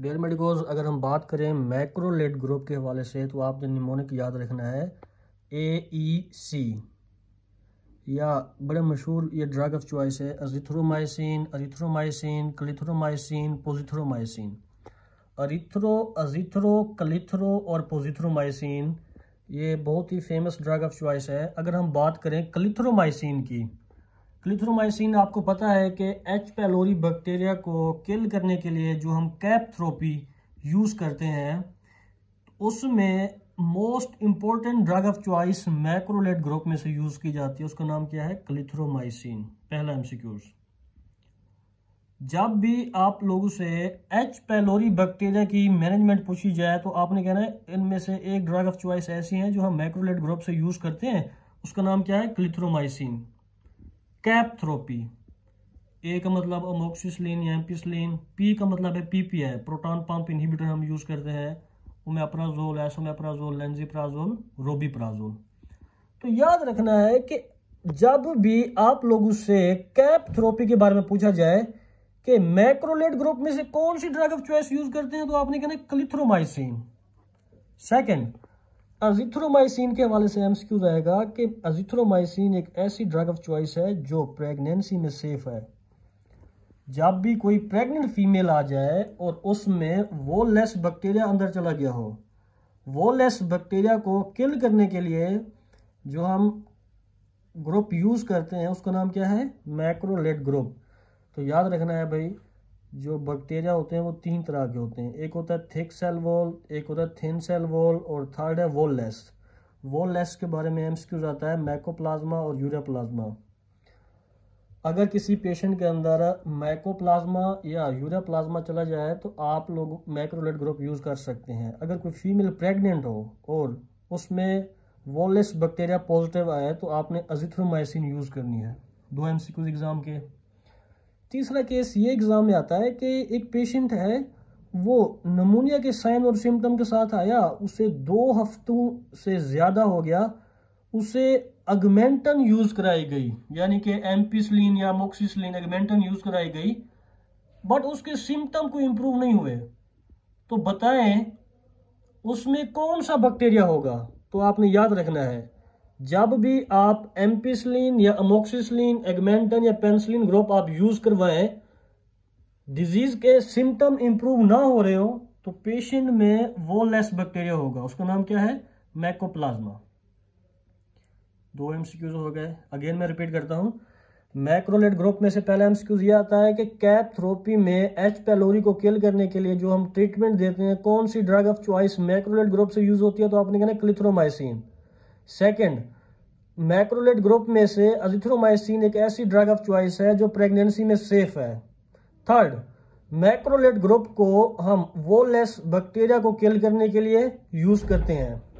dare medicos अगर हम बात करें मैक्रोलेट ग्रुप के हवाले से तो आपने निमोनिक याद रखना है ए ई सी या बड़े मशहूर ये ड्रग ऑफ चॉइस है अजिथ्रोमाइसिन अजिथ्रोमाइसिन क्लिथ्रोमाइसिन पोजिथ्रोमाइसिन अरिथ्रो अजिथ्रो कलिथ्रो और पोजिथ्रोमाइसिन ये बहुत ही फेमस ड्रग ऑफ चॉइस है अगर हम बात करें क्लिथ्रोमाइसिन की क्लिथ्रोमाइसिन आपको पता है कि एच पैलोरी बैक्टीरिया को किल करने के लिए जो हम कैप थ्रोपी यूज़ करते हैं उसमें most important drug of choice macrolide group में से यूज़ की जाती है उसका नाम क्या है क्लिथ्रोमाइसिन पहला एम जब भी आप लोगों से एच पैलोरी बैक्टीरिया की मैनेजमेंट पूछी जाए तो आपने कहना है इनमें से एक ड्रग ऑफ चॉइस ऐसी हैं जो हम मैक्रोलेट ग्रुप से यूज़ करते हैं उसका नाम क्या है क्लिथ्रोमाइसिन कैपथ्रोपी ए का मतलब अमोक्सिसलिन या एम्पिसलिन पी का मतलब है पीपीआई प्रोटॉन पंप इनहिबिटर हम यूज़ करते हैं ओमेप्राजोल एसोमेप्राजोल लेंजीप्राजोल रोबीप्राजोल तो याद रखना है कि जब भी आप लोगों से कैप थ्रोपी के बारे में पूछा जाए कि मैक्रोलेट ग्रुप में से कौन सी ड्रग ऑफ चॉइस यूज करते हैं तो आपने कहना क्लिथ्रोमाइसिन सेकंड अजिथ्रोमाइसिन के हवाले से क्यों आएगा कि अजिथ्रोमाइसिन एक ऐसी ड्रग ऑफ चॉइस है जो प्रेगनेंसी में सेफ है जब भी कोई प्रेग्नेंट फीमेल आ जाए और उसमें वो लेस बैक्टीरिया अंदर चला गया हो वो लेस बैक्टीरिया को किल करने के लिए जो हम ग्रुप यूज़ करते हैं उसका नाम क्या है मैक्रोलेट ग्रुप तो याद रखना है भाई जो बैक्टीरिया होते हैं वो तीन तरह के होते हैं एक होता है थिक सेल वॉल एक होता है थिन सेल वॉल और थर्ड है वॉल लेस वॉल लेस के बारे में एम्स क्यूज आता है मैकोप्लाज्मा और प्लाज्मा अगर किसी पेशेंट के अंदर मैकोप्लाज्मा या प्लाज्मा चला जाए तो आप लोग मैक्रोलेट ग्रुप यूज़ कर सकते हैं अगर कोई फीमेल प्रेगनेंट हो और उसमें वॉलेस बैक्टीरिया पॉजिटिव आया तो आपने अजिथ्रोमाइसिन यूज़ करनी है दो एम सी एग्ज़ाम के तीसरा केस ये एग्ज़ाम में आता है कि एक पेशेंट है वो नमूनिया के साइन और सिम्टम के साथ आया उसे दो हफ्तों से ज़्यादा हो गया उसे अगमेंटन यूज़ कराई गई यानी कि एम्पिसलिन या मोक्सिसलिन अगमेंटन यूज़ कराई गई बट उसके सिम्टम को इम्प्रूव नहीं हुए तो बताएं उसमें कौन सा बैक्टीरिया होगा तो आपने याद रखना है जब भी आप एम्पिसलिन या अमोक्सिसलिन एगमेंटन या पेंसिलिन ग्रोप आप यूज करवाएं डिजीज के सिम्टम इंप्रूव ना हो रहे हो तो पेशेंट में वो लेस बैक्टीरिया होगा उसका नाम क्या है मैक्रोप्लाज्मा दो एमसीक्यूज हो गए अगेन मैं रिपीट करता हूं मैक्रोलेट ग्रुप में से पहला एमसीक्यूज ये आता है कि कैप थ्रोपी में एच पेलोरी को किल करने के लिए जो हम ट्रीटमेंट देते हैं कौन सी drug of choice macrolide group से यूज होती है तो आपने कहना क्लिथ्रोमाइसिन सेकंड मैक्रोलेट ग्रुप में से अजिथ्रोमाइसिन एक ऐसी ड्रग ऑफ चॉइस है जो प्रेगनेंसी में सेफ है थर्ड मैक्रोलेट ग्रुप को हम वो लेस बैक्टीरिया को किल करने के लिए यूज करते हैं